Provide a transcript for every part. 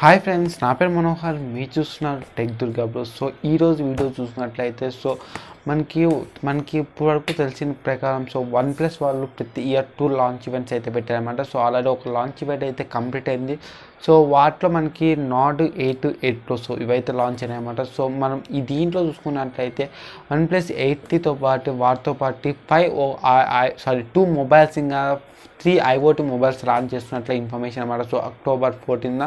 hi friends నా పేరు మనోహర్ మీరు చూస్తున్నారు టెక్ దుర్గా బ్రో సో ఈరోజు వీడియో చూసినట్లయితే సో మనకి మనకి ఇప్పటి వరకు తెలిసిన ప్రకారం సో వన్ ప్లస్ వాళ్ళు ప్రతి ఇయర్ టూ లాంచ్ ఈవెంట్స్ అయితే పెట్టారనమాట సో ఆల్రెడీ ఒక లాంచ్ ఈవెంట్ అయితే కంప్లీట్ అయింది సో వాటిలో మనకి నాట్ ఎయిట్ ఎయిట్ ప్లస్ ఇవైతే లాంచ్ అయినాయన్నమాట సో మనం ఈ దీంట్లో చూసుకున్నట్లయితే వన్ ప్లస్ ఎయిట్తో పాటు వాటితో పాటు five oh sorry two mobiles ఇంకా త్రీ ఐఓటి మొబైల్స్ లాంచ్ చేస్తున్నట్ల ఇన్ఫర్మేషన్ అనమాట సో అక్టోబర్ ఫోర్టీన్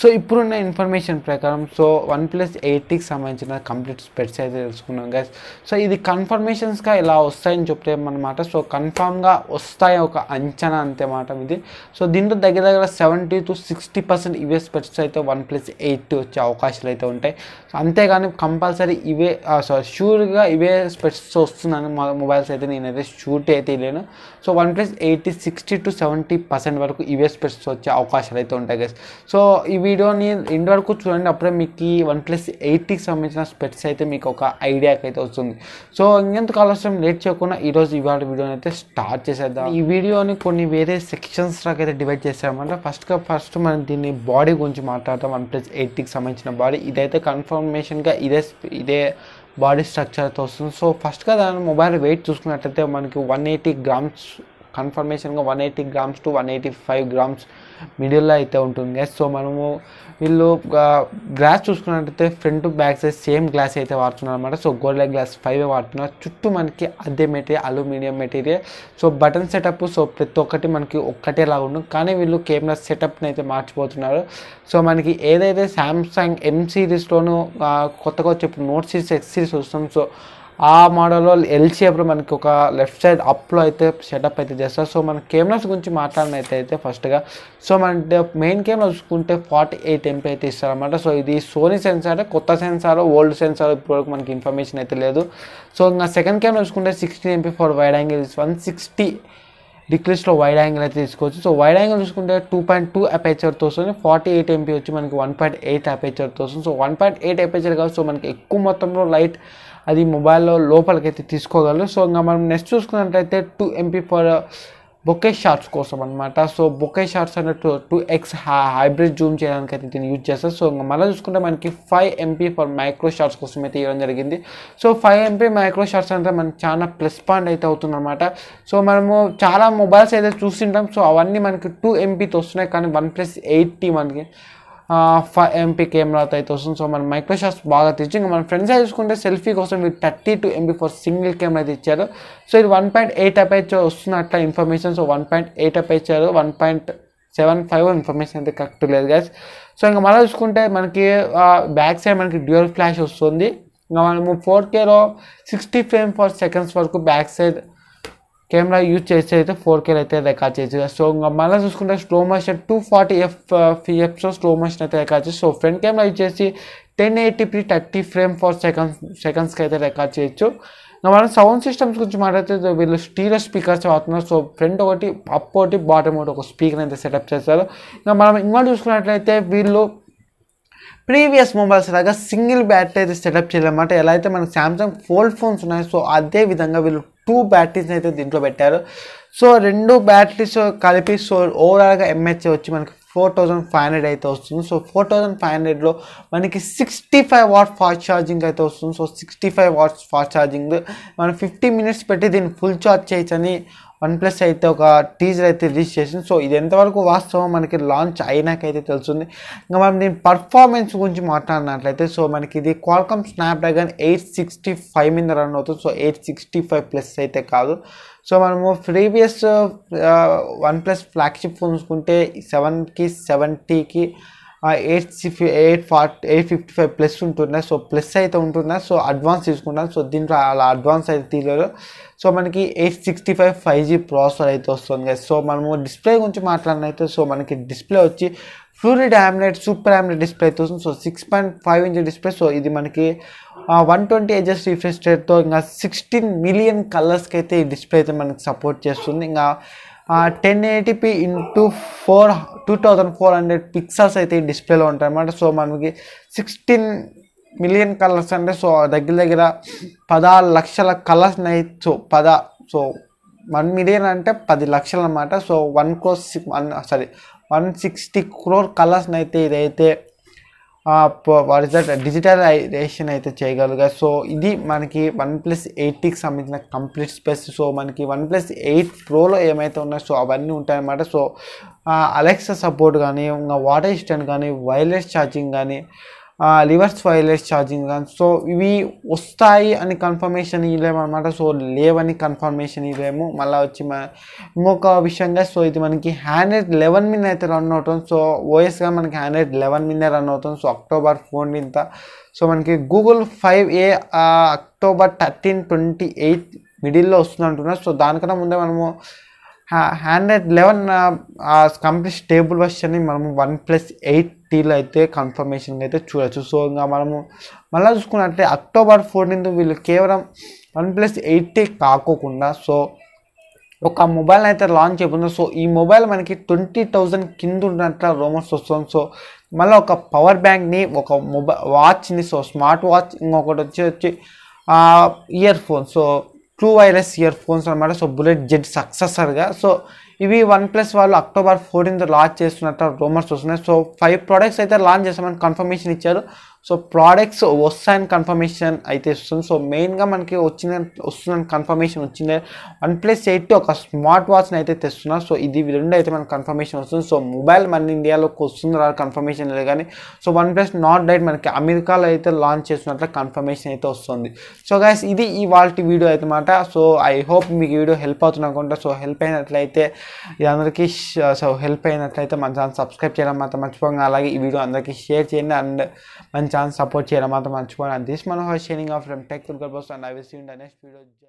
సో ఇప్పుడున్న ఇన్ఫర్మేషన్ ప్రకారం సో వన్ ప్లస్ ఎయిట్కి సంబంధించిన కంప్లీట్ స్పెట్స్ అయితే తెలుసుకున్నాం గైస్ సో ఇది కన్ఫర్మేషన్స్గా ఇలా వస్తాయని చెప్తామన్నమాట సో కన్ఫామ్గా వస్తాయి ఒక అంచనా అంతే మాట ఇది సో దీంట్లో దగ్గర దగ్గర సెవెంటీ టు సిక్స్టీ పర్సెంట్ ఇవే స్పెట్స్ అయితే వన్ ప్లస్ ఎయిట్ వచ్చే అవకాశాలు అయితే ఉంటాయి అంతేగాని కంపల్సరీ ఇవే సారీ షూర్గా ఇవే స్పెట్స్ వస్తుందని మొబైల్స్ అయితే నేనైతే షూట్ అయితే లేను so one plus eight T sixty to seventy percent వరకు ఇవే స్పెట్స్ వచ్చే అవకాశాలు అయితే ఉంటాయి గైస్ సో ఈ వీడియోని రెండు వరకు చూడండి అప్పుడే మీకు ఈ వన్ ప్లస్ ఎయిటీకి సంబంధించిన స్పెట్స్ అయితే మీకు ఒక ఐడియాకి అయితే వస్తుంది సో ఇంకెందుకు ఆలస్యం లేట్ చేయకుండా ఈరోజు ఇవాళ వీడియోని అయితే స్టార్ట్ చేసేద్దాం ఈ వీడియోని కొన్ని వేరే సెక్షన్స్ అయితే డివైడ్ చేసామంటే ఫస్ట్గా ఫస్ట్ మనం దీని దీన్ని బాడీ గురించి మాట్లాడతాం వన్ ప్లస్ ఎయిట్కి సంబంధించిన బాడీ ఇదైతే కన్ఫర్మేషన్గా ఇదే ఇదే బాడీ స్ట్రక్చర్తో వస్తుంది సో ఫస్ట్గా దాని మొబైల్ వెయిట్ చూసుకున్నట్లయితే మనకి వన్ ఎయిటీ గ్రామ్స్ కన్ఫర్మేషన్గా one eighty grams to one eighty five grams మిడిల్లో అయితే ఉంటుంది గ్యాస్ సో మనము వీళ్ళు గ్లాస్ చూసుకున్నట్టయితే front back size same glass అయితే వాడుతున్నారు అనమాట సో గోల్డ్ గ్లాస్ ఫైవ్ వాడుతున్నారు చుట్టూ మనకి అదే material aluminium material so button setup so ప్రతి ఒక్కటి మనకి ఒక్కటేలా ఉంటుంది కానీ వీళ్ళు కెమెరా సెటప్ని అయితే మార్చిపోతున్నారు సో మనకి ఏదైతే శాంసంగ్ ఎం సిరీస్లోనూ కొత్తగా వచ్చే నోట్ సిరీస్ ఎక్స్ సిరీస్ వస్తుంది సో ఆ మోడల్లో ఎల్ షేప్లో మనకి ఒక లెఫ్ట్ సైడ్ అప్లో అయితే సెటప్ అయితే చేస్తారు సో మన కెమెరాస్ గురించి మాట్లాడినైతే అయితే ఫస్ట్గా సో మన మెయిన్ కెమెరా చూసుకుంటే ఫార్టీ ఎయిట్ ఎంపీ అయితే ఇస్తారనమాట సో ఇది సోనీ సెన్సార్ కొత్త సెన్సార్ ఓల్డ్ సెన్సార్ ఇప్పటివరకు మనకి ఇన్ఫర్మేషన్ అయితే లేదు సో ఇంకా సెకండ్ కెమెరా చూసుకుంటే sixteen MP for wide angle one sixty డిక్లిస్ట్లో వైడ్ యాంగిల్ అయితే తీసుకోవచ్చు సో వైడ్ యాంగిల్ చూసుకుంటే టూ పాయింట్ టూ అపేచర్తో వస్తుంది ఫార్టీ ఎయిట్ ఎంపీ వచ్చి మనకి వన్ పాయింట్ ఎయిట్ అపేచర్తో వస్తుంది so one point eight aperture కాదు సో మనకి ఎక్కువ మొత్తంలో లైట్ అది మొబైల్లో లోపలికైతే తీసుకోగలరు సో ఇంకా మనం నెక్స్ట్ చూసుకున్నట్లయితే two MP for bokeh shots కోసం అనమాట సో బొకే షార్ట్స్ అన్నట్టు టూ ఎక్స్ హైబ్రిడ్ జూమ్ చేయడానికి అయితే దీన్ని యూజ్ చేస్తారు సో ఇంకా మళ్ళీ చూసుకుంటే మనకి five MP for micro shots కోసం అయితే ఇవ్వడం జరిగింది so five MP micro shots అంటే మనకి చాలా ప్లస్ పాయింట్ అయితే అవుతుందన్నమాట సో మనము చాలా మొబైల్స్ అయితే చూసింటాం సో అవన్నీ మనకి టూ ఎంపీతో వస్తున్నాయి కానీ వన్ ప్లస్ ఎయిటీ మనకి ఫైవ్ ఎంపీ కెమెరాతో అయితే వస్తుంది సో మన మైక్రోసాఫ్ట్ బాగా తెచ్చి ఇంకా మన ఫ్రెండ్స్ చూసుకుంటే సెల్ఫీ కోసం మీరు thirty two MP for single camera అయితే ఇచ్చారు సో ఇది వన్ పాయింట్ ఎయిట్ వస్తుంది వస్తున్నట్ల information so one point eight ఇచ్చారు one point seven five information అయితే కరెక్ట్ లేదు గ్యాస్ సో ఇంకా మళ్ళీ చూసుకుంటే మనకి బ్యాక్ సైడ్ మనకి డ్యూయల్ ఫ్లాష్ వస్తుంది ఇంకా మనము ఫోర్ కేలో సిక్స్టీ ఫ్రేమ్ ఫర్ సెకండ్స్ వరకు బ్యాక్ సైడ్ కెమెరా యూజ్ చేస్తే అయితే ఫోర్ కేలు అయితే రికార్డ్ చేయొచ్చు సో ఇంకా మళ్ళీ చూసుకుంటే slow motion two forty F FPS slow motion అయితే రికార్డ్ చేసి సో ఫ్రంట్ కెమెరా యూజ్ చేసి ten eighty P thirty frame per second సెకండ్స్కి అయితే రికార్డ్ చేయొచ్చు ఇంకా మనం సౌండ్ సిస్టమ్స్ గురించి మాట్లాడితే వీళ్ళు స్టీరియో స్పీకర్స్ వాడుతున్నారు సో ఫ్రంట్ ఒకటి అప్ ఒకటి బాటమ్ ఒకటి ఒక స్పీకర్ అయితే సెటప్ చేస్తారు ఇంకా మనం ఇంకా చూసుకున్నట్లయితే వీళ్ళు ప్రీవియస్ మొబైల్స్ లాగా సింగిల్ బ్యాటరీ అయితే సెటప్ చేయాలన్నమాట ఎలా అయితే మనకు శాంసంగ్ ఫోల్డ్ ఫోన్స్ ఉన్నాయి సో అదే విధంగా వీళ్ళు టూ బ్యాటరీస్ని అయితే దీంట్లో పెట్టారు సో రెండు బ్యాటరీస్ కలిపి సో ఓవరాల్గా ఎంహెచ్ వచ్చి మనకి ఫోర్ థౌజండ్ ఫైవ్ హండ్రెడ్ అయితే వస్తుంది సో ఫోర్ థౌజండ్ ఫైవ్ హండ్రెడ్లో మనకి sixty five watt fast charging అయితే వస్తుంది so sixty five watts fast charging మనం ఫిఫ్టీ మినిట్స్ పెట్టి దీన్ని ఫుల్ ఛార్జ్ చేయొచ్చని వన్ ప్లస్ అయితే ఒక టీజర్ అయితే రిలీజ్ చేసింది సో ఇది ఎంతవరకు వాస్తవం మనకి లాంచ్ అయినాకైతే తెలుస్తుంది ఇంకా మనం దీని పర్ఫార్మెన్స్ గురించి మాట్లాడినట్లయితే సో మనకి ఇది Qualcomm Snapdragon eight sixty five మీద రన్ అవుతుంది so eight sixty five plus అయితే కాదు సో మనము ప్రీవియస్ వన్ ప్లస్ ఫ్లాగ్షిప్ కుంటే సెవెన్కి సెవెంటీకి ఐ 884 855 ప్లస్ ఉంటున్నా సో ప్లస్ అయితే ఉంటున్నా సో అడ్వాన్స్ తీసుకుంటాం సో దీని అడ్వాన్స్ అయితే తీర సో మనకి 865 5g ప్రాసెసర్ అయితే వస్తుంది గైస్ సో మనం డిస్ప్లే గురించి మాట్లాడనయితే సో మనకి డిస్ప్లే వచ్చి ఫ్లూరిడ్ ఆమినైట్ సూప్రామర్ డిస్ప్లే తోసో 6.5 ఇంచ్ డిస్ప్లే సో ఇది మనకి 120 అడ్జస్టివ్ రిఫ్రెష్ రేట్ తో ఇంకా 16 మిలియన్ కలర్స్ కైతే ఈ డిస్ప్లే అయితే మనకి సపోర్ట్ చేస్తంది ఇంకా ten eighty P into four two thousand four hundred pixels అయితే ఈ డిస్ప్లేలో ఉంటాయన్నమాట సో మనకి సిక్స్టీన్ మిలియన్ కలర్స్ అంటే సో దగ్గర దగ్గర పదహారు లక్షల కలర్స్ నైట్ సో పద సో వన్ మిలియన్ అంటే పది లక్షలు అనమాట so one crore one sorry one sixty crore కలర్స్ని అయితే ఇదైతే వాట్ ఇస్ దట్ డిజిటలైజేషన్ అయితే చేయగలుగా సో ఇది మనకి వన్ ప్లస్ ఎయిట్కి సంబంధించిన కంప్లీట్ స్పెస్ సో మనకి వన్ ప్లస్ ఎయిట్ ప్రోలో ఏమైతే ఉన్నాయో సో అవన్నీ ఉంటాయన్నమాట సో అలెక్సా సపోర్ట్ కానీ ఇంకా వాటర్ ఇస్టెంట్ కానీ వైర్లెస్ ఛార్జింగ్ కానీ రివర్స్ వైర్లెస్ ఛార్జింగ్ కానీ సో ఇవి వస్తాయి అని కన్ఫర్మేషన్ ఇవ్వలేము అనమాట సో లేవని కన్ఫర్మేషన్ ఇవ్వలేము మళ్ళీ వచ్చి ఇంకొక విషయంగా సో ఇది మనకి హ్యాండ్రెడ్ లెవెన్ మీద అయితే రన్ అవుతుంది సో ఓఎస్గా మనకి హ్యాండ్రెడ్ లెవెన్ మీద రన్ అవుతుంది సో అక్టోబర్ ఫోన్ ఇంత సో మనకి Google five A October thirteen twenty eighth మిడిల్లో వస్తుంది అంటున్నారు సో దానికన్నా ముందే మనము హండ్రెడ్ లెవెన్ కంప్లీట్ స్టేబుల్ వర్షన్ని మనము వన్ ప్లస్ ఎయిట్ టీలో అయితే కన్ఫర్మేషన్ అయితే చూడొచ్చు సో ఇంకా మనము మళ్ళీ చూసుకున్నట్లయితే అక్టోబర్ ఫోర్టీన్త్ వీళ్ళు కేవలం వన్ ప్లస్ ఎయిటే కాకోకుండా సో ఒక మొబైల్ అయితే లాంచ్ అయిపోతుంది సో ఈ మొబైల్ మనకి ట్వంటీ థౌజండ్ కింద ఉన్నట్ల రూమర్స్ వస్తుంది సో మళ్ళీ ఒక పవర్ బ్యాంక్ని ఒక మొబైల్ వాచ్ని సో స్మార్ట్ వాచ్ ఇంకొకటి వచ్చి వచ్చి earphone so true wireless earphones అనమాట సో బుల్లెట్ జెడ్ సక్సెసర్గా సో ఇవి వన్ ప్లస్ వాళ్ళు అక్టోబర్ ఫోర్టీన్త్ లాంచ్ చేస్తున్నట్టు రూమర్స్ వస్తున్నాయి సో ఫైవ్ ప్రోడక్ట్స్ అయితే లాంచ్ చేస్తామని కన్ఫర్మేషన్ ఇచ్చారు సో ప్రోడక్ట్స్ వస్తాయని కన్ఫర్మేషన్ అయితే వస్తుంది సో మెయిన్గా మనకి వచ్చిన వస్తుందని కన్ఫర్మేషన్ వచ్చింది వన్ ప్లస్ ఎయిట్ ఒక స్మార్ట్ వాచ్ని అయితే తెస్తున్నారు సో ఇది రెండు అయితే మనకు కన్ఫర్మేషన్ వస్తుంది సో మొబైల్ మన ఇండియాలోకి వస్తుంది రా కన్ఫర్మేషన్ లేదు కానీ సో వన్ ప్లస్ నాట్ డైట్ మనకి అమెరికాలో అయితే లాంచ్ చేస్తున్నట్లు కన్ఫర్మేషన్ అయితే వస్తుంది సో గాయస్ ఇది ఈ వాళ్ళ వీడియో అయితే మాట సో ఐ హోప్ మీకు వీడియో హెల్ప్ అవుతుంది అనుకుంటా సో హెల్ప్ అయినట్లయితే ఇది అందరికీ సో హెల్ప్ అయినట్లయితే మన ఛానల్ సబ్స్క్రైబ్ చేయడం మాత్రం మర్చిపోగా అలాగే ఈ వీడియో అందరికీ షేర్ చేయండి అండ్ మంచి ఛాన్స్ సపోర్ట్ చేయడం మాత్రం మర్చిపోండి this Manohar signing off from tech తుల్కర్ బస్ and I will see in the next video